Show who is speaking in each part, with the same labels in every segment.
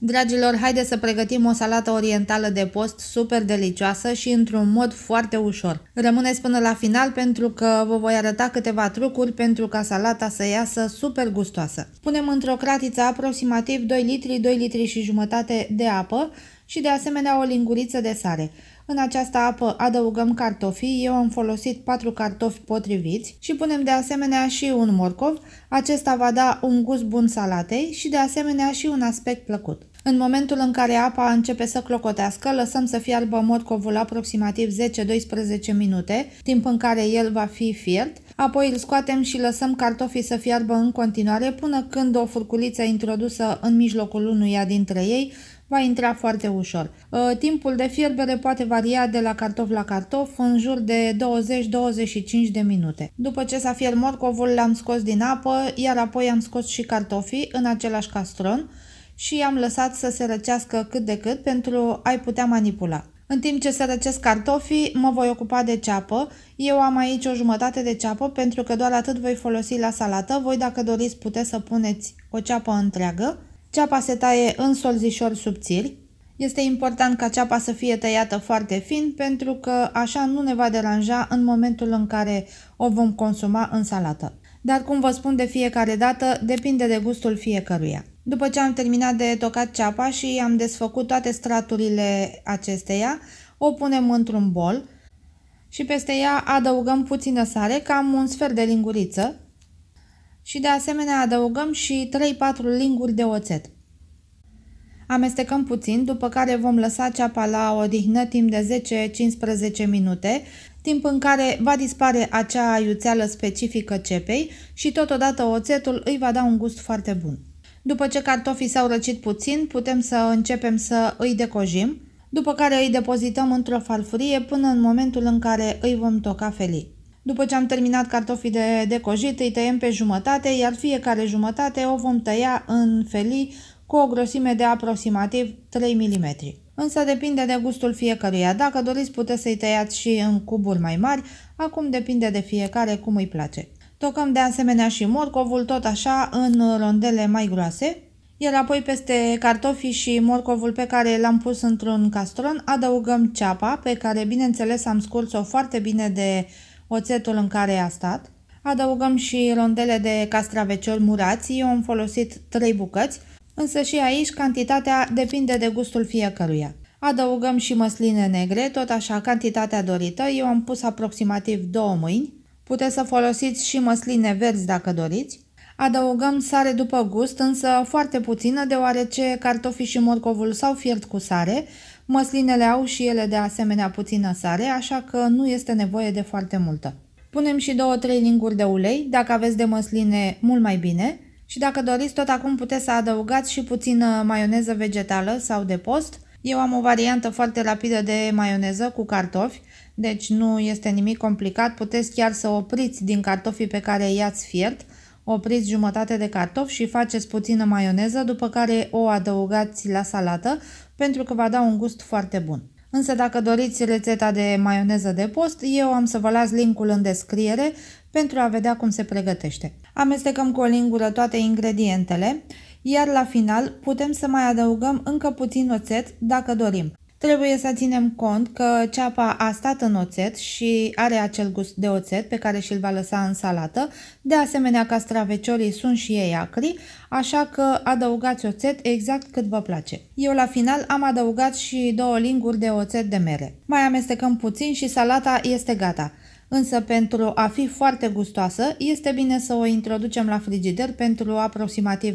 Speaker 1: Dragilor, haideți să pregătim o salată orientală de post super delicioasă și într-un mod foarte ușor. Rămâneți până la final pentru că vă voi arăta câteva trucuri pentru ca salata să iasă super gustoasă. Punem într-o cratiță aproximativ 2 litri, 2 litri și jumătate de apă și de asemenea o linguriță de sare. În această apă adăugăm cartofii, eu am folosit 4 cartofi potriviți și punem de asemenea și un morcov, acesta va da un gust bun salatei și de asemenea și un aspect plăcut. În momentul în care apa începe să clocotească, lăsăm să fie albă morcovul aproximativ 10-12 minute, timp în care el va fi fiert, apoi îl scoatem și lăsăm cartofii să fiarbă în continuare până când o furculiță introdusă în mijlocul unuia dintre ei va intra foarte ușor. Uh, timpul de fierbere poate varia de la cartof la cartof în jur de 20-25 de minute. După ce s-a fiert morcovul, l-am scos din apă, iar apoi am scos și cartofii în același castron, și i-am lăsat să se răcească cât de cât pentru a-i putea manipula. În timp ce se răcesc cartofii, mă voi ocupa de ceapă. Eu am aici o jumătate de ceapă pentru că doar atât voi folosi la salată. Voi, dacă doriți, puteți să puneți o ceapă întreagă. Ceapa se taie în solzișori subțiri. Este important ca ceapa să fie tăiată foarte fin pentru că așa nu ne va deranja în momentul în care o vom consuma în salată. Dar cum vă spun de fiecare dată, depinde de gustul fiecăruia. După ce am terminat de tocat ceapa și am desfăcut toate straturile acesteia, o punem într-un bol și peste ea adăugăm puțină sare, cam un sfert de linguriță și de asemenea adăugăm și 3-4 linguri de oțet. Amestecăm puțin, după care vom lăsa ceapa la odihnă timp de 10-15 minute, timp în care va dispare acea iuțeală specifică cepei și totodată oțetul îi va da un gust foarte bun. După ce cartofii s-au răcit puțin, putem să începem să îi decojim, după care îi depozităm într-o farfurie până în momentul în care îi vom toca felii. După ce am terminat cartofii de decojit, îi tăiem pe jumătate, iar fiecare jumătate o vom tăia în felii cu o grosime de aproximativ 3 mm. Însă depinde de gustul fiecăruia. Dacă doriți, puteți să-i tăiați și în cuburi mai mari. Acum depinde de fiecare cum îi place. Tocăm de asemenea și morcovul, tot așa, în rondele mai groase, iar apoi peste cartofii și morcovul pe care l-am pus într-un castron, adăugăm ceapa, pe care bineînțeles am scurs-o foarte bine de oțetul în care a stat. Adăugăm și rondele de castraveciori murați, eu am folosit 3 bucăți, însă și aici cantitatea depinde de gustul fiecăruia. Adăugăm și măsline negre, tot așa cantitatea dorită, eu am pus aproximativ 2 mâini. Puteți să folosiți și măsline verzi dacă doriți. Adăugăm sare după gust, însă foarte puțină, deoarece cartofii și morcovul s-au fiert cu sare. Măslinele au și ele de asemenea puțină sare, așa că nu este nevoie de foarte multă. Punem și 2-3 linguri de ulei, dacă aveți de măsline mult mai bine. Și dacă doriți, tot acum puteți să adăugați și puțină maioneză vegetală sau de post – eu am o variantă foarte rapidă de maioneză cu cartofi, deci nu este nimic complicat. Puteți chiar să opriți din cartofii pe care i-ați fiert, opriți jumătate de cartofi și faceți puțină maioneză, după care o adăugați la salată, pentru că va da un gust foarte bun. Însă dacă doriți rețeta de maioneză de post, eu am să vă las linkul în descriere pentru a vedea cum se pregătește. Amestecăm cu o lingură toate ingredientele iar la final putem să mai adăugăm încă puțin oțet dacă dorim. Trebuie să ținem cont că ceapa a stat în oțet și are acel gust de oțet pe care și-l va lăsa în salată. De asemenea, castraveciorii sunt și ei acri, așa că adăugați oțet exact cât vă place. Eu la final am adăugat și două linguri de oțet de mere. Mai amestecăm puțin și salata este gata. Însă pentru a fi foarte gustoasă, este bine să o introducem la frigider pentru aproximativ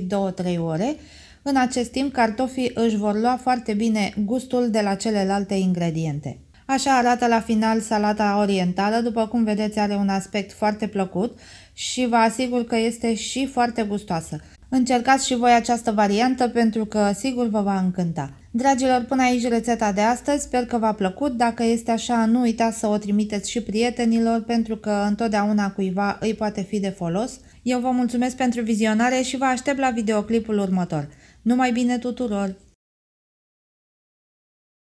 Speaker 1: 2-3 ore. În acest timp, cartofii își vor lua foarte bine gustul de la celelalte ingrediente. Așa arată la final salata orientală, după cum vedeți are un aspect foarte plăcut și vă asigur că este și foarte gustoasă. Încercați și voi această variantă pentru că sigur vă va încânta. Dragilor, până aici rețeta de astăzi, sper că v-a plăcut. Dacă este așa, nu uitați să o trimiteți și prietenilor pentru că întotdeauna cuiva îi poate fi de folos. Eu vă mulțumesc pentru vizionare și vă aștept la videoclipul următor. Numai bine tuturor!